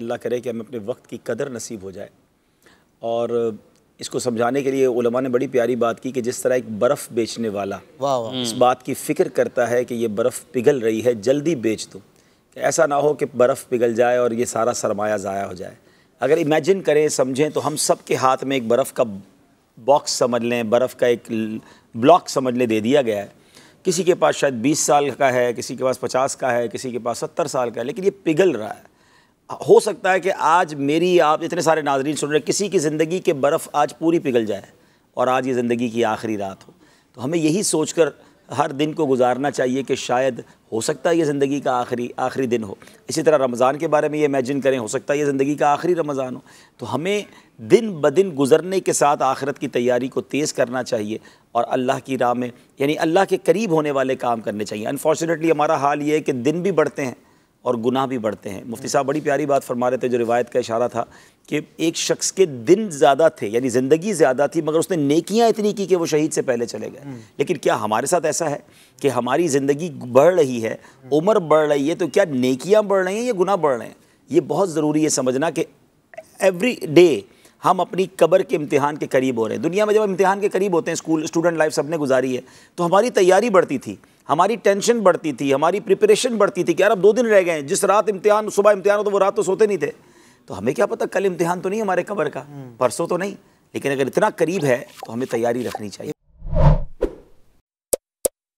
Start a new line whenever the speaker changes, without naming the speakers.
अल्लाह करे कि हमें अपने वक्त की कदर नसीब हो जाए और इसको समझाने के लिए उलमा ने बड़ी प्यारी बात की कि जिस तरह एक बर्फ़ बेचने वाला वाह वाह इस बात की फ़िक्र करता है कि ये बर्फ़ पिघल रही है जल्दी बेच दो कि ऐसा ना हो कि बर्फ़ पिघल जाए और ये सारा सरमाया ज़ाया हो जाए अगर इमेजिन करें समझें तो हम सब के हाथ में एक बर्फ़ का बॉक्स समझ लें बर्फ़ का एक ब्लॉक समझ लें दे दिया गया है किसी के पास शायद बीस साल का है किसी के पास पचास का है किसी के पास सत्तर साल का है लेकिन ये पिघल रहा है हो सकता है कि आज मेरी आप इतने सारे नाजरीन सुन रहे हैं किसी की ज़िंदगी के बर्फ़ आज पूरी पिघल जाए और आज ये ज़िंदगी की आखिरी रात हो तो हमें यही सोच कर हर दिन को गुजारना चाहिए कि शायद हो सकता है ये ज़िंदगी का आखिरी आखिरी दिन हो इसी तरह रमज़ान के बारे में ये इमेजिन करें हो सकता है ये ज़िंदगी का आखिरी रमज़ान हो तो हमें दिन ब दिन गुजरने के साथ आखिरत की तैयारी को तेज़ करना चाहिए और अल्लाह की राह में यानी अल्लाह के करीब होने वाले काम करने चाहिए अनफॉर्चुनेटली हमारा हाल ये है कि दिन भी बढ़ते हैं और गुनाह भी बढ़ते हैं मुफ्ती हाँ। साहब बड़ी प्यारी बात फरमा रहे थे जो रिवायत का इशारा था कि एक शख्स के दिन ज़्यादा थे यानी ज़िंदगी ज़्यादा थी मगर उसने नेकियां इतनी की कि वो शहीद से पहले चले गए हम्म। लेकिन क्या हमारे साथ ऐसा है कि हमारी ज़िंदगी बढ़ रही है हम्म। उम्र बढ़ रही है तो क्या नकियाँ बढ़ रही हैं या गुनाह बढ़ रहे हैं ये बहुत ज़रूरी है समझना कि एवरी डे हम अपनी कबर के इम्तिहान के करीब हो रहे हैं दुनिया में जब इम्तिहान के करीब होते हैं स्कूल स्टूडेंट लाइफ सबने गुजारी है तो हमारी तैयारी बढ़ती थी हमारी टेंशन बढ़ती थी हमारी प्रिपरेशन बढ़ती थी कि यार अब दो दिन रह गए हैं जिस रात इम्तिहान सुबह इम्तिहान हो तो वो रात तो सोते नहीं थे तो हमें क्या पता कल इम्तिहान तो नहीं हमारे कबर का हम्म। परसों तो नहीं लेकिन अगर इतना करीब है तो हमें तैयारी रखनी चाहिए